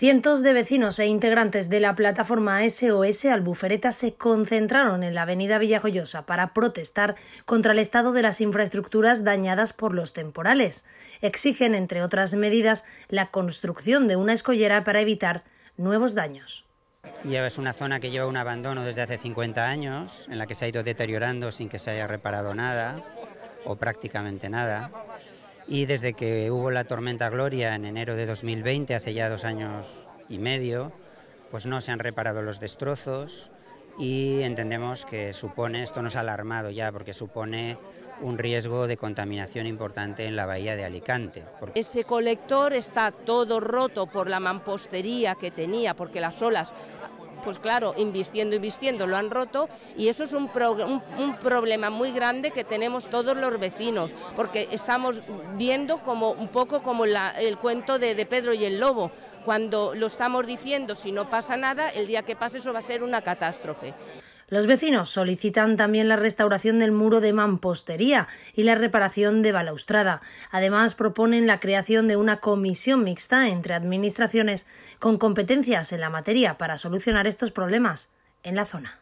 Cientos de vecinos e integrantes de la plataforma SOS Albufereta se concentraron en la avenida Villajoyosa para protestar contra el estado de las infraestructuras dañadas por los temporales. Exigen, entre otras medidas, la construcción de una escollera para evitar nuevos daños. Es una zona que lleva un abandono desde hace 50 años, en la que se ha ido deteriorando sin que se haya reparado nada o prácticamente nada y desde que hubo la tormenta Gloria en enero de 2020, hace ya dos años y medio, pues no se han reparado los destrozos y entendemos que supone, esto nos ha alarmado ya, porque supone un riesgo de contaminación importante en la bahía de Alicante. Ese colector está todo roto por la mampostería que tenía, porque las olas pues claro, invistiendo, invistiendo, lo han roto y eso es un, un, problema muy grande que tenemos todos los vecinos, porque estamos viendo como un poco como el cuento de, de Pedro y el Lobo, cuando lo estamos diciendo, si no pasa nada, el día que pase eso va a ser una catástrofe. Los vecinos solicitan también la restauración del muro de mampostería y la reparación de balaustrada. Además, proponen la creación de una comisión mixta entre administraciones con competencias en la materia para solucionar estos problemas en la zona.